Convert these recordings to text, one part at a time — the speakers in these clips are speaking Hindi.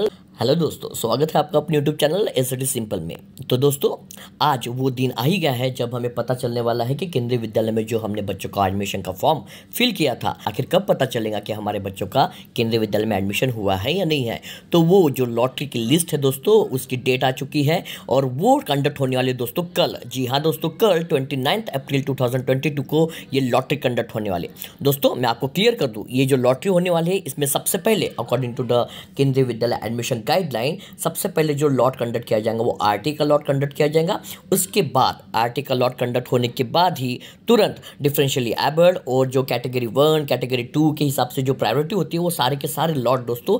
Hey. हेलो दोस्तों स्वागत है आपका अपने YouTube channel S D simple में तो दोस्तों आज वो दिन आ ही गया है जब हमें पता चलने वाला है कि केंद्रीय विद्यालय में जो हमने बच्चों का एडमिशन का फॉर्म फिल किया था आखिर कब पता चलेगा कि हमारे बच्चों का केंद्रीय विद्यालय में एडमिशन हुआ है या नहीं है तो वो जो लॉटरी की लिस्ट है दोस्तों उसकी डेट आ चुकी है और वो कंडक्ट होने वाली दोस्तों कल जी हाँ दोस्तों कल ट्वेंटी अप्रैल टू को ये लॉटरी कंडक्ट होने वाली दोस्तों मैं आपको क्लियर कर दूँ ये जो लॉटरी होने वाली है इसमें सबसे पहले अकॉर्डिंग टू द केंद्रीय विद्यालय एडमिशन गाइडलाइन सबसे पहले जो लॉट कंडक्ट किया जाएगा वो आरटी का लॉट कंडक्ट किया जाएगा उसके बाद आरटी का लॉट कंडक्ट होने के बाद ही तुरंत डिफरेंशियली एबर्ड और जो कैटेगरी वन कैटेगरी टू के हिसाब से जो प्रायोरिटी होती है वो सारे के सारे लॉट दोस्तों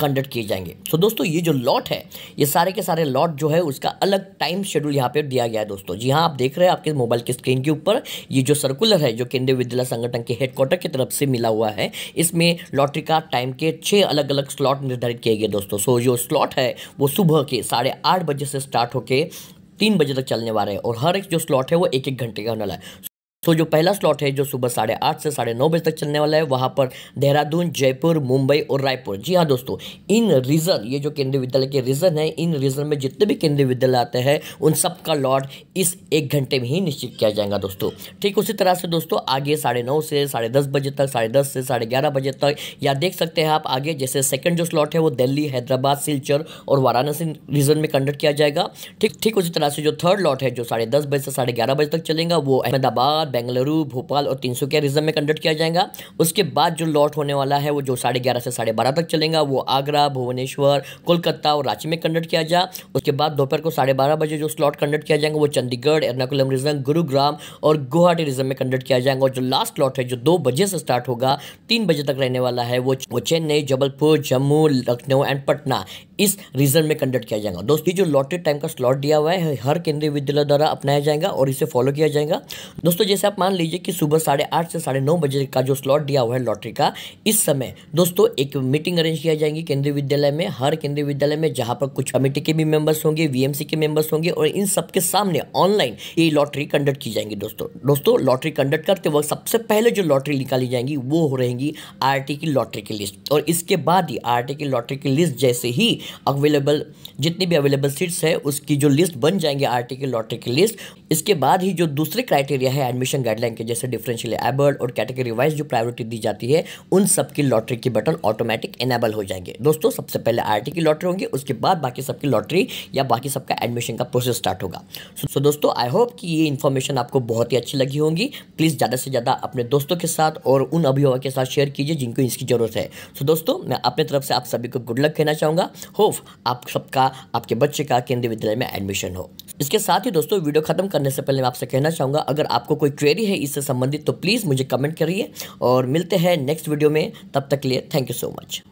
कंडक्ट किए जाएंगे सो so, दोस्तों ये जो लॉट है ये सारे के सारे लॉट जो है उसका अलग टाइम शेड्यूल यहाँ पे दिया गया है दोस्तों जी हाँ आप देख रहे हैं आपके मोबाइल की स्क्रीन के ऊपर ये जो सर्कुलर है जो केंद्रीय विद्यालय संगठन के हेडक्वार्टर की तरफ से मिला हुआ है इसमें लॉटरी का टाइम के छः अलग अलग स्लॉट निर्धारित किए गए दोस्तों सो so, जो स्लॉट है वो सुबह के साढ़े आठ बजे से स्टार्ट होकर तीन बजे तक चलने वाले हैं और हर एक जो स्लॉट है वो एक एक घंटे का होने वाला है तो जो पहला स्लॉट है जो सुबह साढ़े आठ से साढ़े नौ बजे तक चलने वाला है वहाँ पर देहरादून जयपुर मुंबई और रायपुर जी हाँ दोस्तों इन रीज़न ये जो केंद्रीय विद्यालय के रीज़न है इन रीज़न में जितने भी केंद्रीय विद्यालय आते हैं उन सब का लॉट इस एक घंटे में ही निश्चित किया जाएगा दोस्तों ठीक उसी तरह से दोस्तों आगे साढ़े नौ से साढ़े दस बजे तक साढ़े दस से साढ़े ग्यारह बजे तक या देख सकते हैं आप आगे जैसे सेकेंड जो स्लॉट है वो दिल्ली हैदराबाद सिलचर और वाराणसी रीजन में कंडक्ट किया जाएगा ठीक ठीक उसी तरह से जो थर्ड लॉट है जो साढ़े दस बजे से साढ़े ग्यारह बजे तक चलेगा वो अहमदाबाद बेंगलुरु भोपाल और तीन के रीजन में कंडक्ट किया जाएगा उसके बाद जो लॉट होने वाला है वो जो साढ़े ग्यारह से साढ़े बारह तक चलेगा वो आगरा भुवनेश्वर कोलकाता और रांची में कंडक्ट किया जा उसके बाद दोपहर को साढ़े बारह बजे जो स्लॉट कंडक्ट किया जाएगा वो चंडीगढ़ एर्नाकुलम रीजन गुरुग्राम और गुवाहाटी रीजन में कंडक्ट किया जाएगा और जो लास्ट लॉट है जो दो बजे से स्टार्ट होगा तीन बजे तक रहने वाला है वो चेन्नई जबलपुर जम्मू लखनऊ एंड पटना इस रीजन में कंडक्ट किया जाएगा दोस्तों जो लॉटेड टाइम का स्लॉट दिया हुआ है हर केंद्रीय विद्यालय द्वारा अपनाया जाएगा और इसे फॉलो किया जाएगा दोस्तों जैसे आप मान लीजिए कि सुबह साढ़े आठ से साढ़े नौ बजे का जो स्लॉट दिया हुआ है लॉटरी का इस समय दोस्तों एक मीटिंग अरेंज किया जाएगी केंद्रीय विद्यालय में हर केंद्रीय विद्यालय में जहाँ पर कुछ कमेटी के भी मेंबर्स होंगे वीएमसी के मेंबर्स होंगे और इन सबके सामने ऑनलाइन ये लॉटरी कंडक्ट की जाएंगी दोस्तों दोस्तों लॉटरी कंडक्ट करते वक्त सबसे पहले जो लॉटरी निकाली जाएंगी वो हो रहेंगी आर की लॉटरी की लिस्ट और इसके बाद ही आर की लॉटरी की लिस्ट जैसे ही अवेलेबल जितनी भी अवेलेबल सीट्स है उसकी जो लिस्ट बन जाएंगे आर टी की लॉटरी की लिस्ट इसके बाद ही जो दूसरे क्राइटेरिया है एडमिशन गाइडलाइन के जैसे डिफरेंशियल एबल्ड और कैटेगरी वाइज जो प्रायोरिटी दी जाती है उन सबकी लॉटरी की बटन ऑटोमेटिक एनेबल हो जाएंगे दोस्तों सबसे पहले आर की लॉटरी होंगी उसके बाद बाकी सबकी लॉटरी या बाकी सबका एडमिशन का प्रोसेस स्टार्ट होगा सो दोस्तों आई होप कि ये इन्फॉर्मेशन आपको बहुत ही अच्छी लगी होंगी प्लीज़ ज़्यादा से ज़्यादा अपने दोस्तों के साथ और उन अभिभावक के साथ शेयर कीजिए जिनको इसकी ज़रूरत है सो दोस्तों मैं अपने तरफ से आप सभी को गुड लक कहना चाहूँगा होप आप सबका आपके बच्चे का केंद्रीय विद्यालय में एडमिशन हो इसके साथ ही दोस्तों वीडियो खत्म करने से पहले मैं आपसे कहना चाहूँगा अगर आपको कोई क्वेरी है इससे संबंधित तो प्लीज़ मुझे कमेंट करिए और मिलते हैं नेक्स्ट वीडियो में तब तक लिए थैंक यू सो मच